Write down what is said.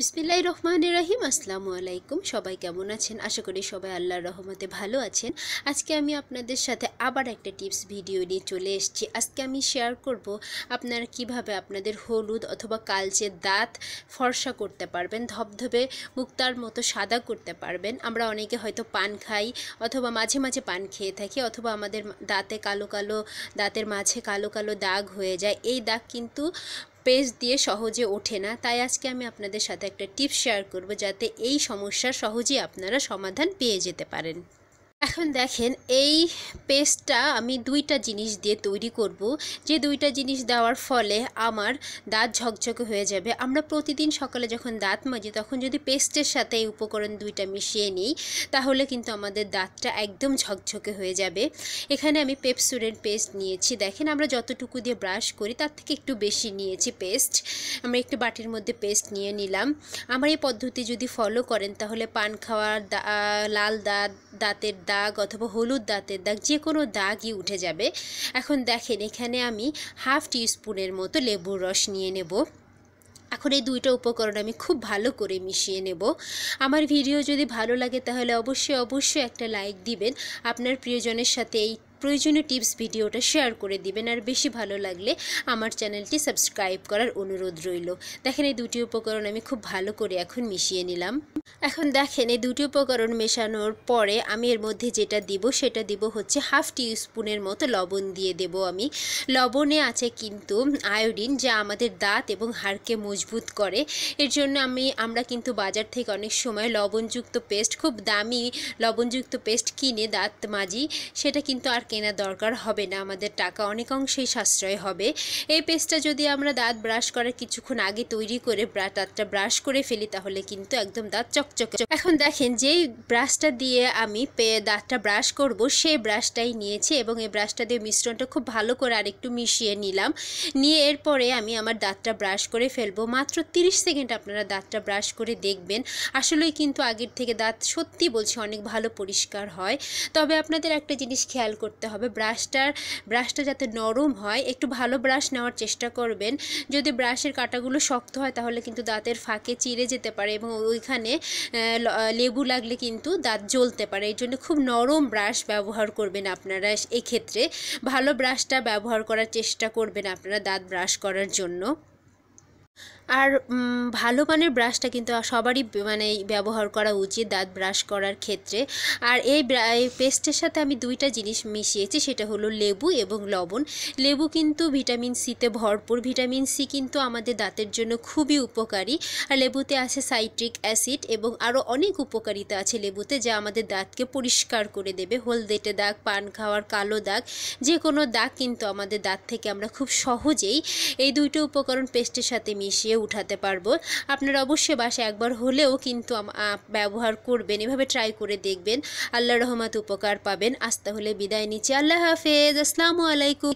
বিসমিল্লাহ রহমান রাহিম আসসালামু আলাইকুম সবাই কেমন আছেন আশা করি সবাই আল্লাহর রহমতে ভালো আছেন আজকে আমি আপনাদের সাথে আবার একটা টিপস ভিডিও নিয়ে চলে এসেছি আজকে আমি শেয়ার করব আপনারা কিভাবে আপনাদের হলুদ অথবা কালচে দাঁত ফর্সা করতে পারবেন ধবধবে মুক্তার মতো সাদা করতে পারবেন আমরা অনেকে হয়তো পান খাই অথবা মাঝে মাঝে পান খেয়ে থাকি অথবা আমাদের দাঁতে কালো কালো দাঁতের মাঝে কালো কালো দাগ হয়ে যায় এই দাগ কিন্তু পেজ দিয়ে সহজে ওঠে না তাই আজকে আমি আপনাদের সাথে একটা টিপস শেয়ার করব যাতে এই সমস্যা সহজেই আপনারা সমাধান পেয়ে যেতে পারেন এখন দেখেন এই পেস্টটা আমি দুইটা জিনিস দিয়ে তৈরি করব যে দুইটা জিনিস দেওয়ার ফলে আমার দাঁত ঝকঝকে হয়ে যাবে আমরা প্রতিদিন সকালে যখন দাঁত মাজি তখন যদি পেস্টের সাথে এই উপকরণ দুইটা মিশিয়ে নিই তাহলে কিন্তু আমাদের দাঁতটা একদম ঝকঝকে হয়ে যাবে এখানে আমি পেপসুরেন্ট পেস্ট নিয়েছি দেখেন আমরা যতটুকু দিয়ে ব্রাশ করি তার থেকে একটু বেশি নিয়েছি পেস্ট আমরা একটু বাটির মধ্যে পেস্ট নিয়ে নিলাম আমার এই পদ্ধতি যদি ফলো করেন তাহলে পান খাওয়ার লাল দাঁত দাঁতের দাগ অথবা হলুদ দাঁতের দাগ যে কোনো দাগই উঠে যাবে এখন দেখেন এখানে আমি হাফ টিস্পুনের মতো লেবুর রস নিয়ে নেব এখন এই দুইটা উপকরণ আমি খুব ভালো করে মিশিয়ে নেব আমার ভিডিও যদি ভালো লাগে তাহলে অবশ্যই অবশ্যই একটা লাইক দিবেন আপনার প্রিয়জনের সাথে এই প্রয়োজনীয় টিপস ভিডিওটা শেয়ার করে দিবেন আর বেশি ভালো লাগলে আমার চ্যানেলটি সাবস্ক্রাইব করার অনুরোধ রইল দেখেন এই দুটি উপকরণ আমি খুব ভালো করে এখন মিশিয়ে নিলাম এখন দেখেন এই দুটি উপকরণ মেশানোর পরে আমি এর মধ্যে যেটা দিব সেটা দিব হচ্ছে হাফ টি স্পুনের মতো লবণ দিয়ে দেব আমি লবণে আছে কিন্তু আয়োডিন যা আমাদের দাঁত এবং হাড়কে মজবুত করে এর জন্য আমি আমরা কিন্তু বাজার থেকে অনেক সময় লবণযুক্ত পেস্ট খুব দামি লবণযুক্ত পেস্ট কিনে দাঁত মাজি সেটা কিন্তু আর কেনা দরকার হবে না আমাদের টাকা অনেক অংশেই সাশ্রয় হবে এই পেস্টটা যদি আমরা দাঁত ব্রাশ করার কিছুক্ষণ আগে তৈরি করে দাঁতটা ব্রাশ করে ফেলি তাহলে কিন্তু একদম দাঁত চকচকে এখন দেখেন যেই ব্রাশটা দিয়ে আমি দাঁতটা ব্রাশ করব সেই ব্রাশটাই নিয়েছি এবং এই ব্রাশটা দিয়ে মিশ্রণটা খুব ভালো করে আরেকটু মিশিয়ে নিলাম নিয়ে এরপরে আমি আমার দাঁতটা ব্রাশ করে ফেলবো মাত্র তিরিশ সেকেন্ড আপনারা দাঁতটা ব্রাশ করে দেখবেন আসলেই কিন্তু আগের থেকে দাঁত সত্যি বলছি অনেক ভালো পরিষ্কার হয় তবে আপনাদের একটা জিনিস খেয়াল করতে করতে হবে ব্রাশটার ব্রাশটা যাতে নরম হয় একটু ভালো ব্রাশ নেওয়ার চেষ্টা করবেন যদি ব্রাশের কাঁটাগুলো শক্ত হয় তাহলে কিন্তু দাঁতের ফাঁকে চিড়ে যেতে পারে এবং ওইখানে লেবু লাগলে কিন্তু দাঁত জ্বলতে পারে এই জন্য খুব নরম ব্রাশ ব্যবহার করবেন আপনারা এক্ষেত্রে ভালো ব্রাশটা ব্যবহার করার চেষ্টা করবেন আপনারা দাঁত ব্রাশ করার জন্য আর ভালো মানের ব্রাশটা কিন্তু সবারই মানে ব্যবহার করা উচিত দাঁত ব্রাশ করার ক্ষেত্রে আর এই পেস্টের সাথে আমি দুইটা জিনিস মিশিয়েছি সেটা হলো লেবু এবং লবণ লেবু কিন্তু ভিটামিন সিতে ভরপুর ভিটামিন সি কিন্তু আমাদের দাঁতের জন্য খুবই উপকারী আর লেবুতে আছে সাইট্রিক অ্যাসিড এবং আরও অনেক উপকারিতা আছে লেবুতে যা আমাদের দাঁতকে পরিষ্কার করে দেবে হলদেটে দাগ পান খাওয়ার কালো দাগ যে কোনো দাগ কিন্তু আমাদের দাঁত থেকে আমরা খুব সহজেই এই দুইটা উপকরণ পেস্টের সাথে মিশিয়ে মিশিয়ে উঠাতে পারবো আপনারা অবশ্যই বাসে একবার হলেও কিন্তু ব্যবহার করবেন এভাবে ট্রাই করে দেখবেন আল্লাহ রহমত উপকার পাবেন আজ তাহলে বিদায় নিচ্ছি আল্লাহ হাফেজ আসসালামু আলাইকুম